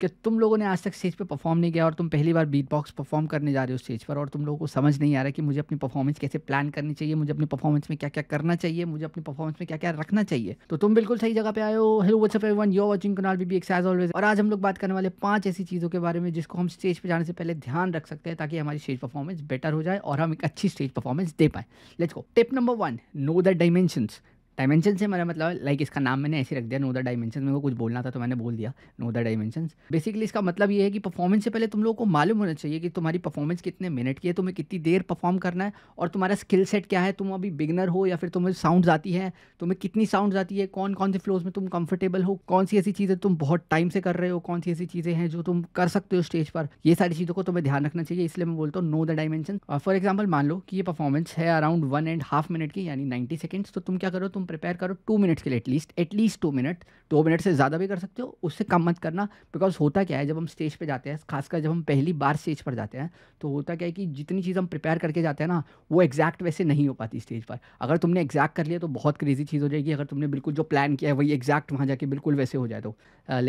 कि तुम लोगों ने आज तक स्टेज पे परफॉर्म नहीं किया और तुम पहली बार बीट बॉक्स परफॉर्म करने जा रहे हो स्टेज पर और तुम लोगों को समझ नहीं आ रहा कि मुझे अपनी परफॉर्मेंस कैसे प्लान करनी चाहिए मुझे अपनी परफॉर्मेंस में क्या क्या करना चाहिए मुझे अपनी परफॉर्मेंस में क्या क्या रखना चाहिए तो तुम बिल्कुल सही जगह पे आयो hello what's every one you're watching B BB excise always और आज हम लोग बात करने वाले पांच ऐसी चीज़ों के बारे में जिसको हम स्टेज पर जाने से पहले ध्यान रख सकते हैं ताकि हमारी स्टेज परफॉर्मेंस बेटर हो जाए और हम एक अच्छी स्टेज परफॉर्मेंस दे पाए let's go tip number one know the dimensions dimension से मेरा मतलब लाइक इसका नाम मैंने ऐसे रख दिया नो द डायमेंशन मेरे को कुछ बोलना था तो मैंने बोल दिया नो द डायमेंशन बेसिकली इसका मतलब ये है कि परफॉर्मेंस से पहले तुम लोगों को मालूम होना चाहिए कि तुम्हारी परफॉर्मेंस कितने मिनट की है तुम्हें कितनी देर परफॉर्म करना है और तुम्हारा स्किल सेट क्या है तुम अभी बिगनर हो या फिर तुम्हें साउंड आती है तुम्हें कितनी साउंड आती है कौन कौन से फ्लोज में तुम कंफर्टेबल हो कौन सी ऐसी चीज़ें तुम बहुत टाइम से कर रहे हो कौन सी ऐसी चीज़ें हैं जो तुम कर सकते हो स्टेज पर ये सारी चीज़ों को तुम्हें ध्यान रखना चाहिए इसलिए मैं बोलता हूँ know the dimension for example मान लो कि ये परफॉर्मेंस है around one and half minute की यानी नाइन्टी सेकेंड्स तो तुम क्या करो तुम प्रिपेयर करो टू मिनट्स के लिए एटलीस्ट एटलीस्ट टू मिनट दो मिनट से ज़्यादा भी कर सकते हो उससे कम मत करना बिकॉज होता क्या है जब हम स्टेज पे जाते हैं खासकर जब हम पहली बार स्टेज पर जाते हैं तो होता क्या है कि जितनी चीज़ हम प्रिपेयर करके जाते हैं ना वो एग्जैक्ट वैसे नहीं हो पाती स्टेज पर अगर तुमने एग्जैक्ट कर लिया तो बहुत क्रेजी चीज़ हो जाएगी अगर तुमने बिल्कुल जो प्लान किया है वही एग्जैक्ट वहाँ जाके बिल्कुल वैसे हो जाए तो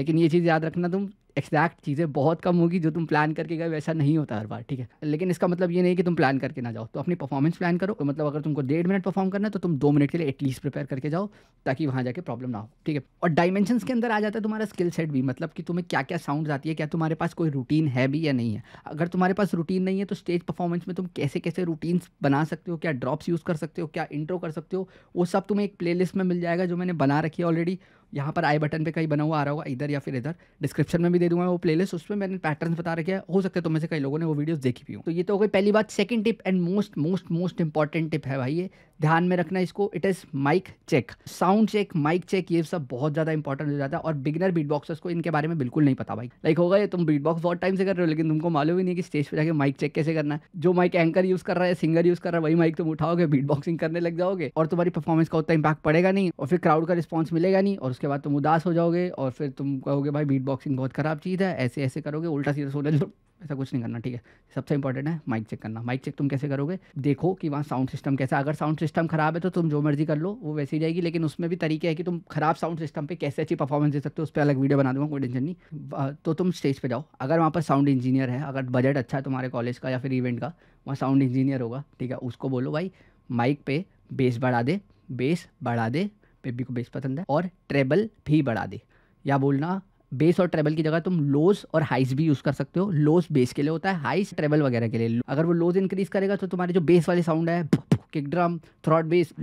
लेकिन ये चीज़ याद रखना तुम एक्जैक्ट चीज़ें बहुत कम होगी जो तुम प्लान करके गए वैसा नहीं होता हर बार ठीक है लेकिन इसका मतलब ये नहीं कि तुम प्लान करके ना जाओ तो अपनी परफॉर्मेंस प्लान करो तो मतलब अगर तुमको डेढ़ मिनट परफॉर्म करना है तो तुम दो मिनट के लिए एटलीस्ट प्रिपेयर करके जाओ ताकि वहाँ जाके प्रॉब्लम ना हो ठीक है और डायमेंशन के अंदर आ जाता है तुम्हारा स्किल सेट भी मतलब कि तुम्हें क्या क्या साउंड आती है क्या तुम्हारे पास कोई रूटीन है भी या नहीं है अगर तुम्हारे पास रूटीन नहीं है तो स्टेज परफॉर्मेंस में तुम कैसे कैसे रूटीन्स बना सकते हो क्या ड्रॉप्स यूज़ कर सकते हो क्या इंट्रो कर सकते हो वो सब तुम्हें एक प्लेलिस्ट में मिल जाएगा जो मैंने बना रखी है ऑलरेडी यहाँ पर आई बटन पे कहीं बना हुआ आ रहा होगा इधर या फिर इधर डिस्क्रिप्शन में भी दे दूंगा वो प्लेलिस्ट उसमें मैंने पैटर्न बता रखे हैं हो सकता है तो मैं से कई लोगों ने वो वीडियोस देखी भी हूँ तो ये तो हो गई पहली बात second tip and most most most important tip है भाई ये ध्यान में रखना इसको it is mic check sound check mic check ये सब बहुत ज़्यादा इंपॉर्टेंट हो जाता है और बिगनर बीट बॉक्सर्स को इनके बारे में बिल्कुल नहीं पता भाई लाइक होगा ये तुम बीट बॉक्स बहुत टाइम से कर रहे हो लेकिन तुमको मालूम ही नहीं कि स्टेज पर जाकर माइक चेक कैसे करना है जो माइक एंकर यूज़ कर रहा है सिंगर यूज़ कर रहा है वही माइक तुम उठाओगे बीट बॉक्सिंग करने लग जाओगे और तुम्हारी परफॉर्मेंस का उतना इंपैक्ट पड़ेगा नहीं और फिर क्राउड का रिस्पॉन्स मिलेगा नहीं और उसके बाद तुम उदास हो जाओगे और फिर तुम कहोगे भाई बीट बॉक्सिंग बहुत खराब चीज़ है ऐसे ऐसे करोगे उल्टा सीधा सोने ऐसा कुछ नहीं करना ठीक है सबसे इंपॉर्टेंट है माइक चेक करना माइक चेक तुम कैसे करोगे देखो कि वहाँ साउंड सिस्टम कैसा अगर साउंड सिस्टम खराब है तो तुम जो मर्जी कर लो वो वैसे ही जाएगी लेकिन उसमें भी तरीके है कि तुम खराब साउंड सिस्टम पे कैसे अच्छी परफॉर्मेंस दे सकते हो उस पर अलग वीडियो बना दूंगा कोई टेंशन नहीं तो तुम स्टेज पर जाओ अगर वहाँ पर साउंड इंजीनियर है अगर बजट अच्छा है तुम्हारे कॉलेज का या फिर इवेंट का वहाँ साउंड इंजीनियर होगा ठीक है उसको बोलो भाई माइक पे बेस बढ़ा दे बेस बढ़ा दे बेबी को बेस पसंद है और ट्रेबल भी बढ़ा दे या बोलना बेस और ट्रेबल की जगह तुम लोस और हाइस भी यूज़ कर सकते हो लोस बेस के लिए होता है हाइस ट्रेबल वगैरह के लिए अगर वो लोज इंक्रीज करेगा तो तुम्हारे जो बेस वाले साउंड है किक ड्रम थ्रॉट बेस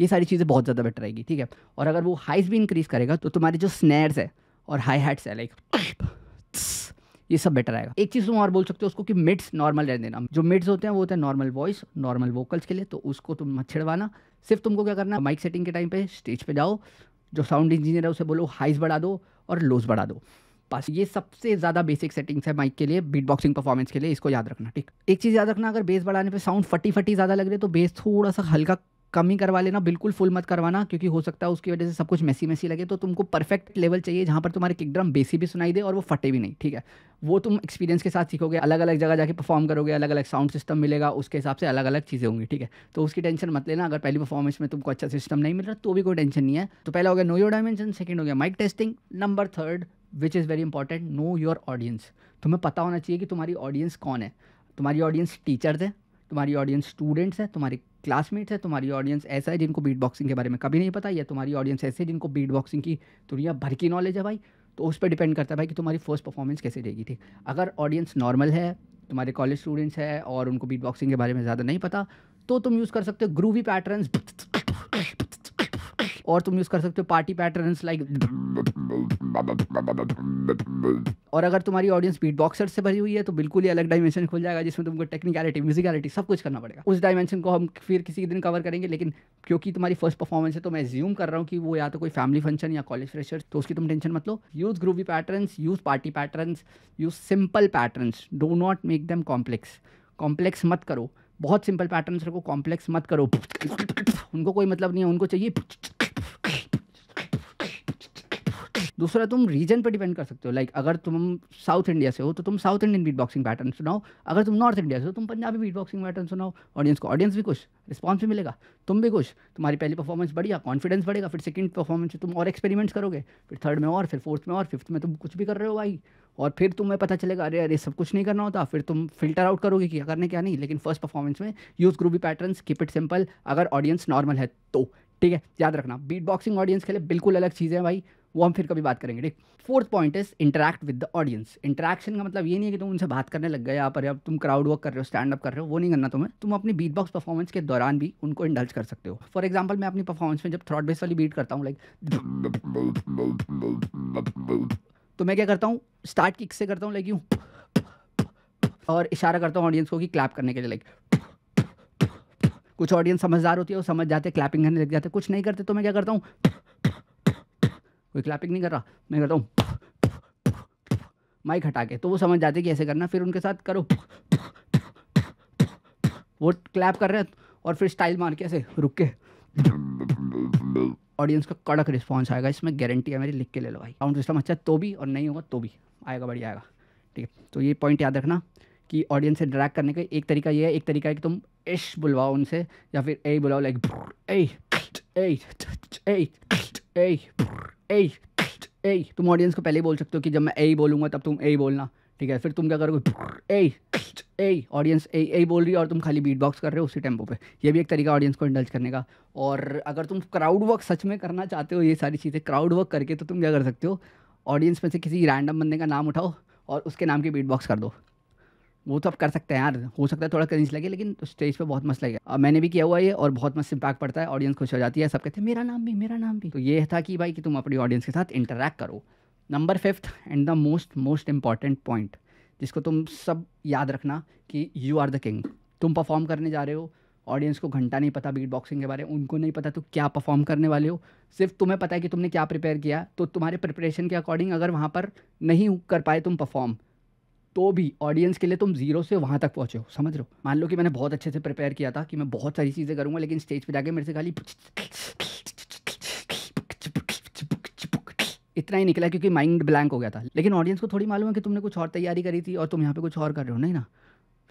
ये सारी चीज़ें बहुत ज़्यादा बेटर रहेगी ठीक है और अगर वो हाइस भी इंक्रीज करेगा तो तुम्हारे जो स्नैर्स है और हाई हैट्स है लाइक ये सब बेटर आएगा एक चीज़ तुम और बोल सकते हो उसको कि मिड्स नॉर्मल रहने देना जो मिड्स होते हैं वो होते हैं नॉर्मल वॉइस नॉर्मल वोकल्स के लिए तो उसको तुम मत छिड़वाना सिर्फ तुमको क्या करना माइक सेटिंग के टाइम पे स्टेज पे जाओ जो साउंड इंजीनियर है उसे बोलो हाइज बढ़ा दो और लोज बढ़ा दो बस ये सबसे ज़्यादा बेसिक सेटिंग्स है माइक के लिए बीट बॉक्सिंग परफॉर्मेंस के लिए इसको याद रखना ठीक एक चीज़ याद रखना अगर बेस बढ़ाने पे साउंड फटी फटी ज़्यादा लग रही है तो बेस थोड़ा सा हल्का कमी करवा लेना बिल्कुल फुल मत करवाना क्योंकि हो सकता है उसकी वजह से सब कुछ मैसी मैसी लगे तो तुमको परफेक्ट लेवल चाहिए जहाँ पर तुम्हारे किक ड्रम बेसी भी सुनाई दे और वो फटे भी नहीं ठीक है वो तुम एक्सपीरियंस के साथ सीखोगे अलग अलग जगह जाके परफॉर्म करोगे अलग अलग साउंड सिस्टम मिलेगा उसके हिसाब से अलग अलग चीज़ें होंगी ठीक है तो उसकी टेंशन मत लेना अगर पहली परफॉर्मेंस में तुमको अच्छा सिस्टम नहीं मिल रहा तो भी कोई टेंशन नहीं है तो पहला हो गया नो योर डायमेंशन सेकेंड हो गया mic testing number third which is very important know your audience तुम्हें पता होना चाहिए कि तुम्हारी ऑडियंस कौन है तुम्हारी ऑडियंस टीचर्स है तुम्हारी ऑडियंस स्टूडेंट्स है तुम्हारे क्लासमेट्स है तुम्हारी ऑडियंस ऐसा है जिनको बीट बॉक्सिंग के बारे में कभी नहीं पता या तुम्हारी ऑडियंस ऐसे है जिनको बीट बॉक्सिंग की दुनिया भर की नॉलेज है भाई तो उस पर डिपेंड करता है भाई कि तुम्हारी फर्स्ट परफॉर्मेंस कैसे रहेगी थी अगर ऑडियंस नॉर्मल है तुम्हारे कॉलेज स्टूडेंट्स है और उनको बीट बॉक्सिंग के बारे में ज़्यादा नहीं पता तो तुम यूज़ कर सकते हो ग्रूवी पैटर्न और तुम यूज कर सकते हो पार्टी पैटर्न लाइक और अगर तुम्हारी ऑडियंस बीट बॉक्सर से भरी हुई है तो बिल्कुल ही अलग डायमेंशन खुल जाएगा जिसमें तुमको टेक्निकलिटी म्यूजिकलिटी सब कुछ करना पड़ेगा उस डायमेंशन को हम फिर किसी दिन कवर करेंगे लेकिन क्योंकि तुम्हारी फर्स्ट परफॉर्मेंस है तो मैं ज्यूम कर रहा हूँ कि वो या तो कोई फैमिली फंक्शन या कॉलेज फ्रेशर तो उसकी तुम टेंशन मत लो use groovy pattern use party pattern use simple pattern do not make them complex complex मत करो बहुत सिंपल पैटर्न्स रखो कॉम्प्लेक्स मत करो उनको कोई मतलब नहीं है उनको चाहिए दूसरा तुम रीजन पर डिपेंड कर सकते हो लाइक अगर तुम साउथ इंडिया से हो तो तुम south Indian beat boxing pattern सुनाओ अगर तुम नॉर्थ इंडिया से हो तुम पंजाबी बीट बॉक्सिंग पैटर्न सुनाओ ऑडियंस को ऑडियंस भी कुछ रिस्पॉन्स भी मिलेगा तुम भी कुछ तुम्हारी पहली परफॉर्मेंस बढ़िया कॉन्फिडेंस बढ़ेगा फिर सेकंड परफॉर्मेंस तुम और एक्सपेरिमेंट्स करोगे फिर थर्ड में और फिर फोर्थ में और फिफ्थ में तुम कुछ भी कर रहे हो भाई और फिर तुम्हें पता चलेगा अरे अरे सब कुछ नहीं करना होता फिर तुम फिल्टर आउट करोगे कि करने क्या नहीं लेकिन फर्स्ट परफॉर्मेंस में use groovy pattern keep it simple अगर ऑडियंस नॉर्मल है तो ठीक है याद रखना बीट बॉक्सिंग ऑडियंस के लिए बिल्कुल अलग चीज़ें हैं भाई वो हम फिर कभी बात करेंगे ठीक fourth point is interact with the audience interaction का मतलब ये नहीं है कि तुम उनसे बात करने लग गए पर अब तुम क्राउड वर्क कर रहे हो स्टैंड अप कर रहे हो वो नहीं करना तुम्हें तुम अपनी बीट बॉक्स परफॉर्मेंस के दौरान भी उनको इंडल्ज कर सकते हो फॉर एग्जाम्पल मैं अपनी परफॉर्मेंस में जब थ्रॉड बेस वाली बीट करता हूँ लाइक तो मैं क्या करता हूँ स्टार्ट किक से करता हूँ लाइक यू और इशारा करता हूँ ऑडियंस को कि क्लैप करने के लिए लाइक कुछ ऑडियंस समझदार होती है वो समझ जाते क्लैपिंग करने लग जाते कुछ नहीं करते तो मैं क्या करता हूँ कोई क्लैपिंग नहीं कर रहा मैं करता हूँ माइक हटा के तो वो समझ जाते कि ऐसे करना फिर उनके साथ करो वो क्लैप कर रहे हैं और फिर स्टाइल मार के ऐसे रुक के ऑडियंस का कड़क रिस्पॉन्स आएगा इसमें गारंटी है मेरी लिख के ले लो भाई साउंड सिस्टम अच्छा तो भी और नहीं होगा तो भी आएगा बढ़िया आएगा ठीक है तो ये पॉइंट याद रखना कि ऑडियंस से ड्रैग करने का एक तरीका ये है एक तरीका है कि तुम इश बुलवाओ उनसे या फिर ए बुलाओ लाइक ए ए ए ए ए ए तुम ऑडियंस को पहले ही बोल सकते हो कि जब मैं ए बोलूँगा तब तुम ए बोलना ठीक है फिर तुम क्या करोगे ए ए ऑडियंस ए ए बोल रही है और तुम खाली बीट बॉक्स कर रहे हो उसी टेम्पो पे ये भी एक तरीका ऑडियंस को इंडल्ज करने का और अगर तुम क्राउड वर्क सच में करना चाहते हो ये सारी चीज़ें क्राउड वर्क करके तो तुम क्या कर सकते हो ऑडियंस में से किसी रैंडम बंदे का नाम उठाओ और उसके नाम की बीट बॉक्स कर दो वो तो आप कर सकते हैं यार हो सकता है थोड़ा क्रिंज लगे लेकिन स्टेज पे बहुत मस्त लगे और मैंने भी किया हुआ ये और बहुत मस्त इंपैक्ट पड़ता है ऑडियंस खुश हो जाती है सब कहते हैं मेरा नाम भी मेरा नाम भी तो ये था कि भाई कि तुम अपनी ऑडियंस के साथ इंटरेक्ट करो number fifth and the most most important point जिसको तुम सब याद रखना कि यू आर द किंग तुम परफॉर्म करने जा रहे हो ऑडियंस को घंटा नहीं पता बीट बॉक्सिंग के बारे में उनको नहीं पता तो क्या परफॉर्म करने वाले हो सिर्फ तुम्हें पता है कि तुमने क्या प्रिपेयर किया तो तुम्हारे प्रिपरेशन के अकॉर्डिंग अगर वहाँ पर नहीं कर पाए तुम परफॉर्म तो भी ऑडियंस के लिए तुम जीरो से वहाँ तक पहुँचे हो समझ रहे हो मान लो कि मैंने बहुत अच्छे से प्रिपेयर किया था कि मैं बहुत सारी चीज़ें करूँगा लेकिन स्टेज पर जाके मेरे से खाली इतना ही निकला क्योंकि माइंड ब्लैंक हो गया था लेकिन ऑडियंस को थोड़ी मालूम है कि तुमने कुछ और तैयारी करी थी और तुम यहाँ पे कुछ और कर रहे हो नहीं ना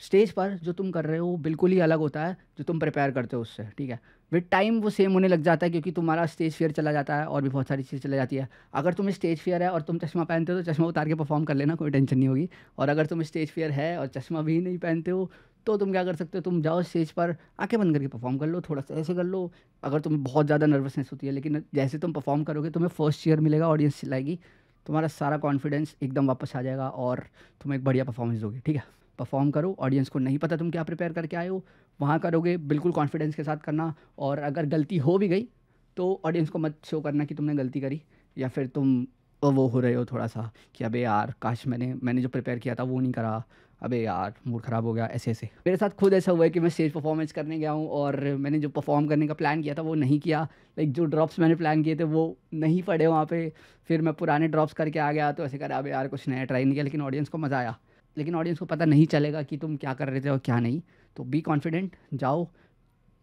स्टेज पर जो तुम कर रहे हो वो बिल्कुल ही अलग होता है जो तुम प्रिपेयर करते हो उससे ठीक है विद टाइम वो सेम होने लग जाता है क्योंकि तुम्हारा स्टेज फेयर चला जाता है और भी बहुत सारी चीज़ चली जाती है अगर तुम स्टेज फेयर है और तुम चश्मा पहनते हो तो चश्मा उतार के परफॉर्म कर लेना कोई टेंशन नहीं होगी और अगर तुम स्टेज फेयर है और चश्मा भी नहीं पहनते हो तो तुम क्या कर सकते हो तुम जाओ स्टेज पर आंखें बंद करके परफॉर्म कर लो थोड़ा सा ऐसे कर लो अगर तुम बहुत ज़्यादा नर्वसनेस होती है लेकिन जैसे तुम परफॉर्म करोगे तुम्हें फर्स्ट ईयर मिलेगा ऑडियंस चिल्लाएगी तुम्हारा सारा कॉन्फिडेंस एकदम वापस आ जाएगा और तुम एक बढ़िया परफॉर्मेंस दोगे ठीक है परफॉर्म करो ऑडियंस को नहीं पता तुम क्या प्रिपेयर करके आए हो वहाँ करोगे बिल्कुल कॉन्फिडेंस के साथ करना और अगर गलती हो भी गई तो ऑडियंस को मत शो करना कि तुमने गलती करी या फिर तुम वो हो रहे हो थोड़ा सा कि अबे यार काश मैंने मैंने जो प्रिपेयर किया था वो नहीं करा अबे यार मूड ख़राब हो गया ऐसे ऐसे मेरे साथ खुद ऐसा हुआ है कि मैं स्टेज परफॉर्मेंस करने गया हूँ और मैंने जो परफॉर्म करने का प्लान किया था वो नहीं किया लाइक जो ड्रॉप्स मैंने प्लान किए थे वो नहीं पड़े वहाँ पे फिर मैं पुराने ड्रॉप्स करके आ गया तो ऐसे करा अबे यार कुछ नया ट्राई नहीं किया लेकिन ऑडियंस को मज़ा आया लेकिन ऑडियंस को पता नहीं चलेगा कि तुम क्या कर रहे थे और क्या नहीं तो बी कॉन्फिडेंट जाओ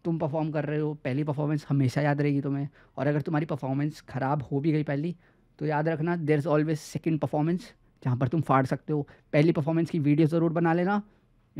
तुम परफॉर्म कर रहे हो पहली परफॉर्मेंस हमेशा याद रहेगी तुम्हें और अगर तुम्हारी परफॉर्मेंस ख़राब हो भी गई पहली तो याद रखना there is always second performance जहाँ पर तुम फाड़ सकते हो पहली परफॉर्मेंस की वीडियो ज़रूर बना लेना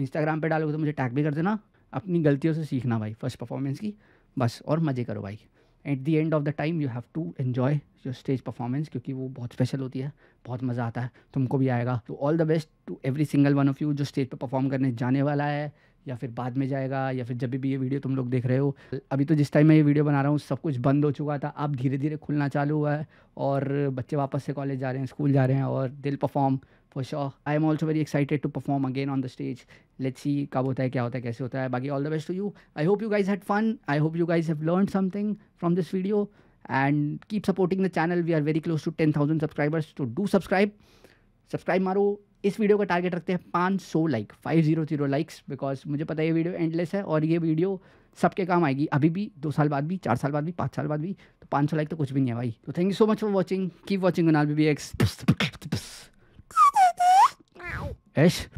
इंस्टाग्राम पे डालोगे तो मुझे टैग भी कर देना अपनी गलतियों से सीखना भाई फर्स्ट परफॉर्मेंस की बस और मज़े करो भाई at the end of the time you have to enjoy your stage performance क्योंकि वो बहुत स्पेशल होती है बहुत मज़ा आता है तुमको भी आएगा तो all the best to every single one of you जो स्टेज पर परफॉर्म करने जाने वाला है या फिर बाद में जाएगा या फिर जब भी ये वीडियो तुम लोग देख रहे हो अभी तो जिस टाइम मैं ये वीडियो बना रहा हूँ सब कुछ बंद हो चुका था अब धीरे धीरे खुलना चालू हुआ है और बच्चे वापस से कॉलेज जा रहे हैं स्कूल जा रहे हैं और दिल perform for sure I am also very excited to perform again on the stage let's see कब होता है क्या होता है कैसे होता है बाकी all the best to you I hope you guys had fun I hope you guys have learn something from this video and keep supporting the channel we are very close to ten thousand subscribers to do subscribe subscribe मारो इस video का target रखते हैं पाँच सौ like five zero zero likes because मुझे पता है ये वीडियो एंडलेस है और ये वीडियो सबके काम आएगी अभी भी दो साल बाद भी चार साल बाद भी पाँच साल बाद भी तो पाँच सौ लाइक तो कुछ भी नहीं है भाई तो thank you so much for watching keep watching नाल बी बी एक्स Echt?